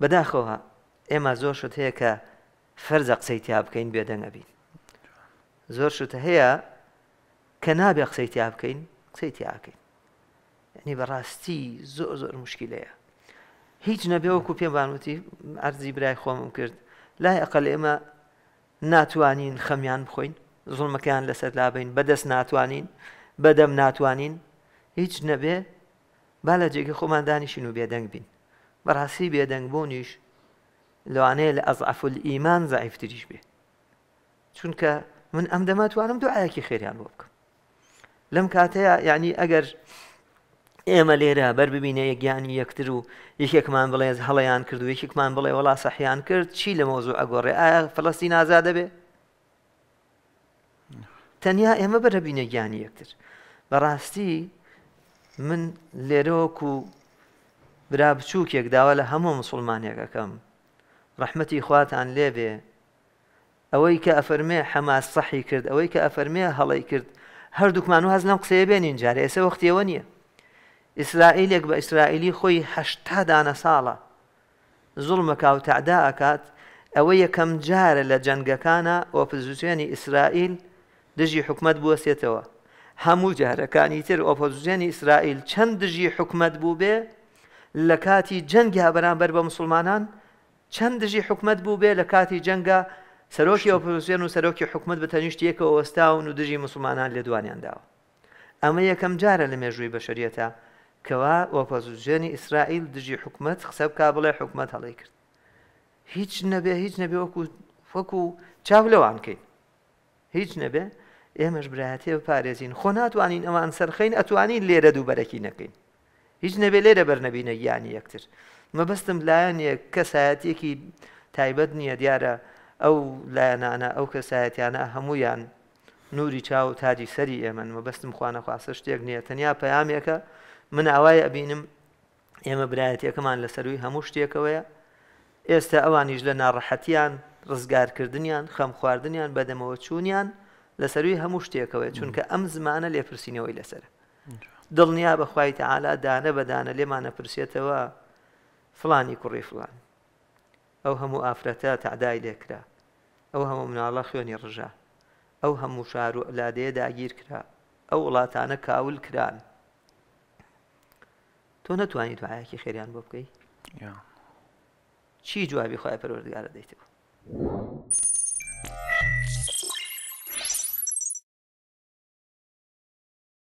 بەداخەوە ئێمە زۆر شت هەیە کە فەرزە قسەی تیا بکەین بێدەنگە بین زۆر شت هەیە کە نابێ قسەی تیا بکەین قسەی تیاکەین یعنی بەڕاستی زۆر زۆر مشکلەیە هیچ نەبێوەکو پێبانوتی ئەرزی برای خۆمم کرد لای ئەقل ئێمە ناتوانین خەمیان بخۆین زڵمەکەیان لەسەر لابین بەدەست ناتوانین بەدەم ناتوانین هیچ نەبێ با لە جێگە خۆمان دانیشین و بێدەنگ بین بەڕاستی بێدەنگبوونیش لەوانەیە لە ئەزعفل ئیمان زعیفتریش بێ چونکە من ئەم دەماتوانم دوعاەکی خێریان بۆ بکەم لەم کاتەیە یعنی ئەگەر ئێمە لێرە بەر ببینە یەکگیانی یەکتر و یەکێکمان بڵێز هەڵەیان کرد و یەکێکمان بڵێ وڵا سەحیان کرد چی لە مۆزوع ئەگۆڕێ ئایا فلەستی نازا دەبێ تەنیا ئێمە بەرەبینە گیانی یەکتر بەڕاستی من لێرۆک و برا بچووکێک داوا لە هەموو مسلمانێکەکەم ڕحمەتی خواتان لێبێ ئەوەی کە ئەفەرمێ حەماس سەحی کرد ئەوەی کە ئەفەرمێ هەڵی کرد هەردووکمان و هەز لەم قسەیە بێنین جارێ ئێسە وەختیەوە نییە ئیسرائیلێک بە ئیسرائیلی خۆی هەشتا دانە ساڵە زوڵمەکە و تعدا ئەکات ئەوە یەکەم جارە لە جەنگەکانە ئۆپزیسیۆنی ئیسرائیل دژی حکومت بوەسێتەوە هەموو جارەکانی تر ئۆپۆزیۆنی ئیسرائیل چەند دژی حکومت بوو بێ لە کاتی جەنگی بەرامبەر بە مسلمانان چەند دژی حکومت بوو بێ لە کاتی جەنگە سەرۆکی ئۆپۆزیۆن و سەرۆکی حکومت بە تەنیشتیەکەوە وەستاون و دژی مسلمانان لە دوانیانداوە ئەمە یەکەم جارە لە مێژووی بەشریەتە کەوا ئۆپۆزیۆنی ئیسرائیل دژی حکومت خسەب کا بڵێ حکومت هەڵی کرد هیچ نەبێ هیچ نەبێ وەکو فەکو چاو لەوانکەین هیچ نەبێ ئێمەش برایەتێ پارێزین خۆ ناتوانین ئەوان سەرخەین ئەتوانین لێرە دووبەرەکی نەکەین هیچ نەبێ لێرە بەرنەبینە یانی یەکتر مەبەستم لایەنە کەسایەتێکی تایبەت نییە دیارە ئەو لایەنانە ئەو کەسایەتیانە هەمویان نوری چاو تاجی سەری ئێمن مەبەستم خوانە خواسە شتێک نییە تەنیا پەیامێکە من ئاوای ئەبینم ئێمە برایەتەکەمان لەسەروی هەموو شتێکەوەیە ئێستا ئەوانیش لە ناڕەحەتیان ڕزگارکردنیان خەم خواردنیان بەدەمەوە چوونیان لەسەروی هەموو شتێکەوەی چونکە ئەم زمانە لێپرسینەوەی لەسەر. دڵنیا بەخوای تەعالا دانە بەدانە لێمانە پرسێتەوە فلانی کوڕی فلان ئەو هەموو ئافرەتە تعدای لێکرا ئەو هەموو مناڵە خوێنی ڕژە ئەو هەموو شار و ئەلادەیە داگیر کرا ئەو وڵاتانە کاول کران تۆ نەتوانی دوایەکی خێریان بۆ بکەی چی جوابی خخوای پەروەردگارە دەیتەوە.